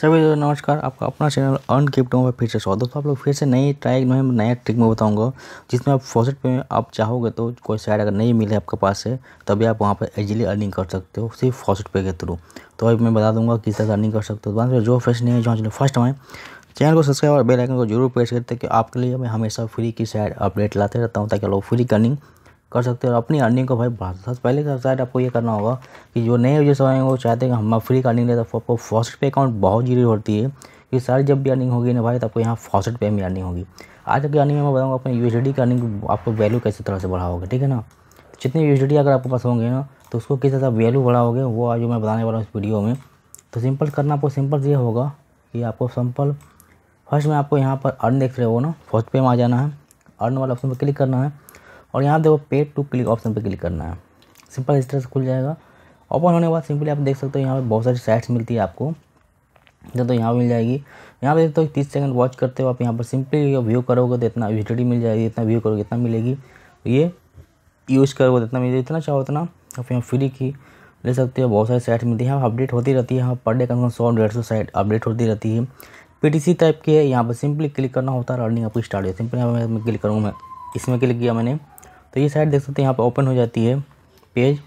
सभी दोस्तों नमस्कार आपका अपना चैनल अर्न क्रिप्टो में फिर से स्वागत दोस्तों आप लोग फिर से नई ट्राइक में नया ट्रिक में बताऊंगा जिसमें आप फॉसेट पे आप चाहोगे तो कोई साइड अगर नहीं मिले आपके पास से तभी आप वहाँ पर इजीली अर्निंग कर सकते हो सिर्फ फॉसेट पे के थ्रू तो अभी मैं बता दूंगा किस तरह अर्निंग कर सकते हो तो जो फ्रेश नहीं है जो फर्स्ट हमें चैनल को सब्सक्राइब और बेलाइकन को जरूर प्रेस करते कि आपके लिए मैं हमेशा फ्री की साइड अपडेट लाते रहता हूँ ताकि लोग फ्री अर्निंग कर सकते हो और अपनी अर्निंग को भाई बढ़ा सकते पहले सबसे साइड आपको ये करना होगा कि जो नए यूजर्स आएंगे वो चाहते हैं कि हम फ्री का अर्निंग लेते तो आपको फॉस्ट पे अकाउंट बहुत जरूरी होती है कि सारी जब भी अर्निंग होगी ना भाई तो आपको यहाँ फॉस्ट पे में अर्निंग होगी आज की अर्निंग में मैं बताऊँगा अपने यू का अर्निंग आपको वैल्यू कैसे तरह से बढ़ाओगे ठीक है ना जितने यू अगर आपके पास होंगे ना तो उसको किस तरह वैल्यू बढ़ाओगे वो आज मैं बताने वाला हूँ इस वीडियो में तो सिंपल करना आपको सिंपल ये होगा कि आपको सिंपल फर्स्ट में आपको यहाँ पर अर्न देख रहे हो ना फर्स्ट पे में आ जाना है अर्न वाला ऑप्शन पर क्लिक करना है और यहाँ देखो पे टू क्लिक ऑप्शन पर क्लिक करना है सिंपल इस तरह से खुल जाएगा ओपन होने के बाद सिंपली आप देख सकते हो यहाँ पर बहुत सारी साइट्स मिलती है आपको जब तो यहाँ मिल जाएगी यहाँ पर देखते हो तीस सेकंड वॉच करते हो आप यहाँ पर सिंपली व्यू करोगे तो इतना वीडियो मिल जाएगी इतना व्यू करोगे तो इतना मिलेगी ये यूज़ करोगे तो इतना मिलेगी इतना चाहो उतना तो आप यहाँ फ्री की ले सकते हो बहुत सारी साइट्स मिलती है यहाँ अपडेट होती रहती है यहाँ पर डे कम कम सौ डेढ़ सौ साइट अपडेट होती रहती है पीटीसी टाइप की है यहाँ पर सिंपली क्लिक करना होता है रनिंग आपकी स्टार्ट है सिंपली यहाँ क्लिक करूँगा मैं इसमें क्लिक किया मैंने तो ये साइड देख सकते हैं यहाँ पर ओपन हो जाती है पेज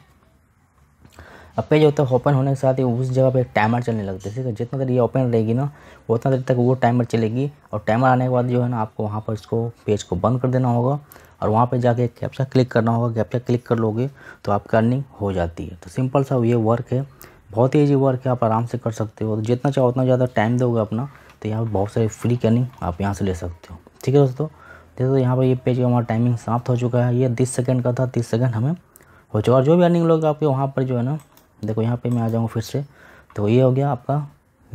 अब पेज होता है ओपन होने के साथ ही उस जगह पे टाइमर चलने लगता है ठीक है जितना देर ये ओपन रहेगी ना उतना देर तक वो टाइमर चलेगी और टाइमर आने के बाद जो है ना आपको वहाँ पर इसको पेज को बंद कर देना होगा और वहाँ पे जाके कैप्चा क्लिक करना होगा कैप्चा क्लिक कर लोगे तो आपकी अर्निंग हो जाती है तो सिंपल सा ये वर्क है बहुत ही ईजी वर्क है आप आराम से कर सकते हो तो जितना चाहो उतना ज़्यादा टाइम दोगे अपना तो यहाँ पर बहुत सारी फ्री अर्निंग आप यहाँ से ले सकते हो ठीक है दोस्तों देखो तो यहाँ पर ये पेज का हमारा टाइमिंग समाप्त हो चुका है ये तीस सेकेंड का था तीस सेकेंड हमें हो चुका और जो भी अर्निंग लोग आपके वहाँ पर जो है ना देखो यहाँ पर मैं आ जाऊँगा फिर से तो ये हो गया आपका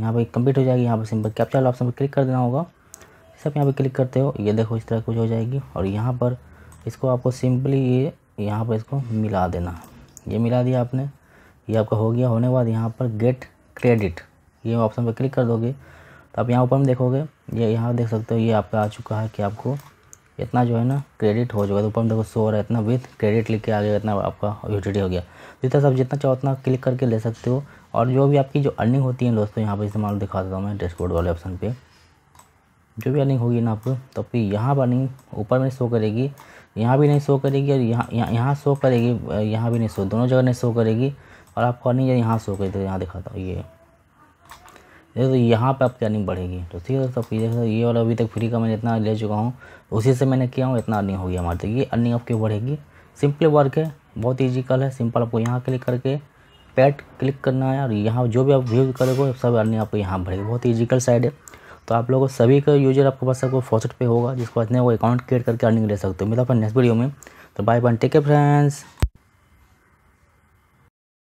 यहाँ पर कंप्लीट हो जाएगी यहाँ पर सिंपल कैप्चर ऑप्शन पर क्लिक कर देना होगा जैसे आप यहाँ पर क्लिक करते हो ये देखो इस तरह कुछ हो जाएगी और यहाँ पर इसको आपको सिंपली ये यहाँ पर इसको मिला देना ये मिला दिया आपने ये आपका हो गया होने के बाद यहाँ पर गेट क्रेडिट ये ऑप्शन पर क्लिक कर दोगे तो आप यहाँ ऊपर में देखोगे ये यहाँ देख सकते हो ये आपका आ चुका है कि आपको इतना जो है ना क्रेडिट हो जाएगा तो ऊपर में देखो सो रहा है इतना विथ क्रेडिट लिख के आगे इतना आपका यूटिलिटी हो गया जितना तो सब जितना चाहो उतना क्लिक करके ले सकते हो और जो भी आपकी जो अर्निंग होती है दोस्तों यहाँ पर इस्तेमाल मान दिखा देता हूँ मैं डैशबोर्ड वाले ऑप्शन पर जो भी अर्निंग होगी ना आपको तो आपकी यहाँ पर अर्निंग ऊपर में शो करेगी यहाँ भी नहीं शो करेगी और यहाँ यहाँ शो करेगी यहाँ भी नहीं शो दोनों जगह नहीं शो करेगी और आपको अर्निंग यहाँ शो करेगी तो यहाँ दिखाता हूँ ये तो यहाँ पे आपकी अर्निंग बढ़ेगी तो ठीक है दोस्तों ये ये वाला अभी तक फ्री का मैंने इतना ले चुका हूँ उसी से मैंने किया हूँ इतना अर्निंग होगी हमारी तो ये अर्निंग आपकी बढ़ेगी सिंपल वर्क है बहुत ईजी कल है सिंपल आपको यहाँ क्लिक करके पैट क्लिक करना है और यहाँ जो भी आप व्यू करोगे सब अर्निंग आपको यहाँ बढ़ेगी बहुत ईजिकल साइड है तो आप लोगों सभी का यूजर आपके पास सबको फोसट पे होगा जिसको अपने वो अकाउंट क्रिएट करके अर्निंग ले सकते हो मिला अपन नेक्स्ट वीडियो में तो बाय बाय टेक फ्रेंड्स